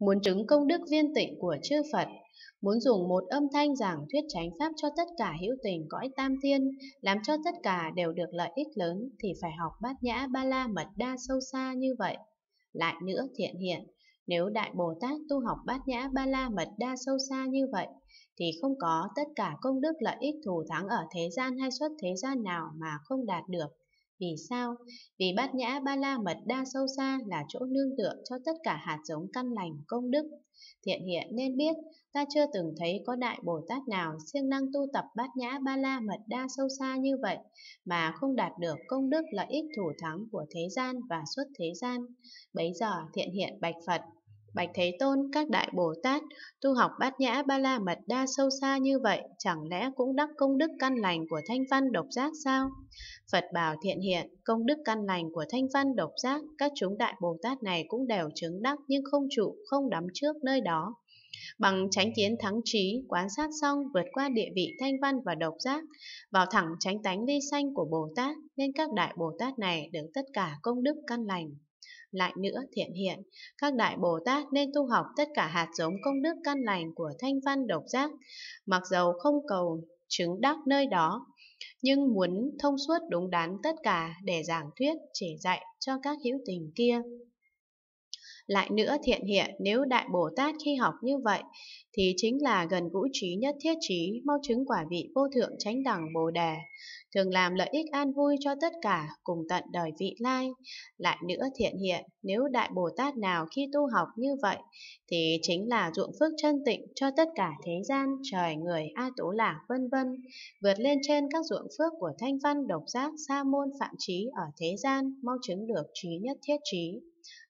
muốn chứng công đức viên tịnh của chư Phật, muốn dùng một âm thanh giảng thuyết chánh pháp cho tất cả hữu tình cõi tam thiên, làm cho tất cả đều được lợi ích lớn thì phải học bát nhã ba la mật đa sâu xa như vậy. Lại nữa thiện hiện, nếu Đại Bồ Tát tu học bát nhã ba la mật đa sâu xa như vậy, thì không có tất cả công đức lợi ích thù thắng ở thế gian hay xuất thế gian nào mà không đạt được. Vì sao? Vì bát nhã ba la mật đa sâu xa là chỗ nương tựa cho tất cả hạt giống căn lành công đức. Thiện hiện nên biết, ta chưa từng thấy có đại Bồ Tát nào siêng năng tu tập bát nhã ba la mật đa sâu xa như vậy mà không đạt được công đức lợi ích thủ thắng của thế gian và suốt thế gian. Bấy giờ thiện hiện bạch Phật Bạch Thế Tôn, các đại Bồ Tát, tu học bát nhã ba la mật đa sâu xa như vậy, chẳng lẽ cũng đắc công đức căn lành của thanh văn độc giác sao? Phật bảo thiện hiện, công đức căn lành của thanh văn độc giác, các chúng đại Bồ Tát này cũng đều chứng đắc nhưng không trụ, không đắm trước nơi đó. Bằng tránh kiến thắng trí, quán sát xong vượt qua địa vị thanh văn và độc giác, vào thẳng tránh tánh ly sanh của Bồ Tát, nên các đại Bồ Tát này được tất cả công đức căn lành lại nữa thiện hiện. Các đại Bồ Tát nên tu học tất cả hạt giống công đức căn lành của thanh văn độc giác, mặc dầu không cầu chứng đắc nơi đó, nhưng muốn thông suốt đúng đắn tất cả để giảng thuyết chỉ dạy cho các hữu tình kia. Lại nữa thiện hiện nếu Đại Bồ Tát khi học như vậy thì chính là gần vũ trí nhất thiết trí mau chứng quả vị vô thượng chánh đẳng Bồ Đề, thường làm lợi ích an vui cho tất cả cùng tận đời vị lai. Lại nữa thiện hiện nếu Đại Bồ Tát nào khi tu học như vậy thì chính là ruộng phước chân tịnh cho tất cả thế gian, trời người, A Tố Lạc vân vân, vượt lên trên các ruộng phước của thanh văn độc giác sa môn phạm trí ở thế gian mau chứng được trí nhất thiết trí.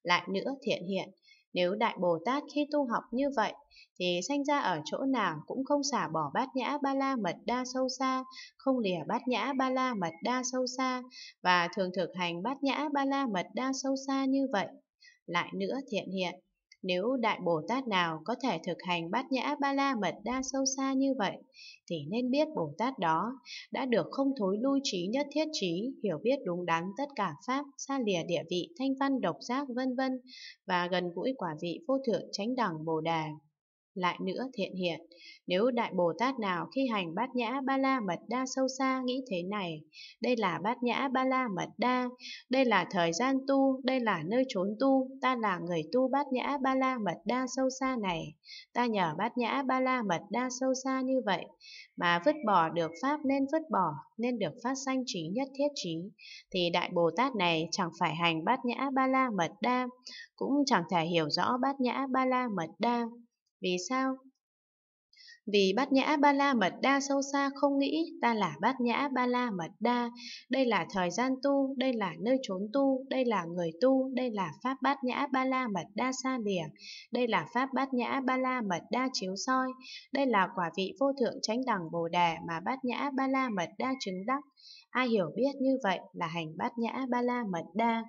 Lại nữa thiện hiện, nếu Đại Bồ Tát khi tu học như vậy, thì sanh ra ở chỗ nào cũng không xả bỏ bát nhã ba la mật đa sâu xa, không lìa bát nhã ba la mật đa sâu xa, và thường thực hành bát nhã ba la mật đa sâu xa như vậy. Lại nữa thiện hiện, nếu Đại Bồ Tát nào có thể thực hành bát nhã ba la mật đa sâu xa như vậy, thì nên biết Bồ Tát đó đã được không thối lưu trí nhất thiết trí, hiểu biết đúng đắn tất cả pháp, xa lìa địa vị, thanh văn độc giác vân vân và gần gũi quả vị vô thượng chánh đẳng Bồ Đà lại nữa thiện hiện. Nếu Đại Bồ Tát nào khi hành bát nhã ba la mật đa sâu xa nghĩ thế này, đây là bát nhã ba la mật đa, đây là thời gian tu, đây là nơi trốn tu, ta là người tu bát nhã ba la mật đa sâu xa này, ta nhờ bát nhã ba la mật đa sâu xa như vậy, mà vứt bỏ được Pháp nên vứt bỏ, nên được phát sanh trí nhất thiết trí, thì Đại Bồ Tát này chẳng phải hành bát nhã ba la mật đa, cũng chẳng thể hiểu rõ bát nhã ba la mật đa. Vì sao? Vì bát nhã ba la mật đa sâu xa không nghĩ ta là bát nhã ba la mật đa. Đây là thời gian tu, đây là nơi trốn tu, đây là người tu, đây là pháp bát nhã ba la mật đa xa lìa, đây là pháp bát nhã ba la mật đa chiếu soi, đây là quả vị vô thượng chánh đẳng bồ đề mà bát nhã ba la mật đa chứng đắc. Ai hiểu biết như vậy là hành bát nhã ba la mật đa.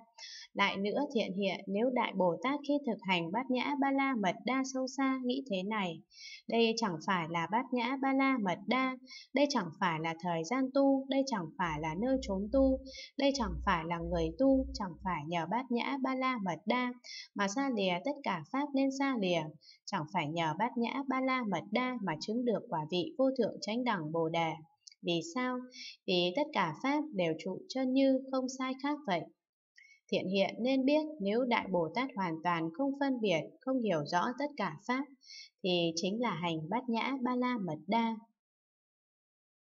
Lại nữa thiện hiện nếu Đại Bồ Tát khi thực hành bát nhã ba la mật đa sâu xa nghĩ thế này, đây chẳng phải là bát nhã ba la mật đa, đây chẳng phải là thời gian tu, đây chẳng phải là nơi trốn tu, đây chẳng phải là người tu, chẳng phải nhờ bát nhã ba la mật đa, mà xa lìa tất cả pháp nên xa lìa, chẳng phải nhờ bát nhã ba la mật đa mà chứng được quả vị vô thượng chánh đẳng bồ đề. Vì sao? Vì tất cả Pháp đều trụ chân như không sai khác vậy. Thiện hiện nên biết nếu Đại Bồ Tát hoàn toàn không phân biệt, không hiểu rõ tất cả Pháp, thì chính là hành bát nhã ba la mật đa